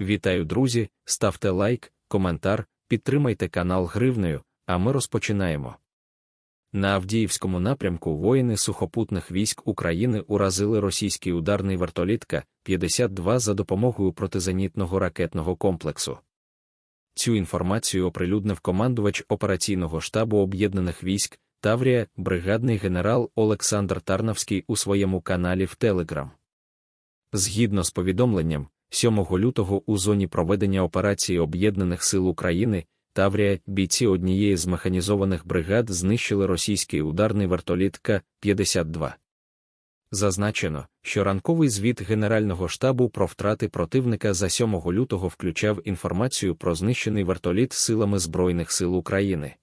Вітаю, друзі! Ставте лайк, коментар, підтримайте канал гривнею, а ми розпочинаємо. На Авдіївському напрямку воїни сухопутних військ України уразили російський ударний вертоліт К-52 за допомогою протизенітного ракетного комплексу. Цю інформацію оприлюднив командувач операційного штабу Об'єднаних військ Таврія, бригадний генерал Олександр Тарнавський у своєму каналі в Телеграм. Згідно з повідомленням, 7 лютого у зоні проведення операції Об'єднаних сил України Таврія бійці однієї з механізованих бригад знищили російський ударний вертоліт К-52. Зазначено, що ранковий звіт Генерального штабу про втрати противника за 7 лютого включав інформацію про знищений вертоліт силами Збройних сил України.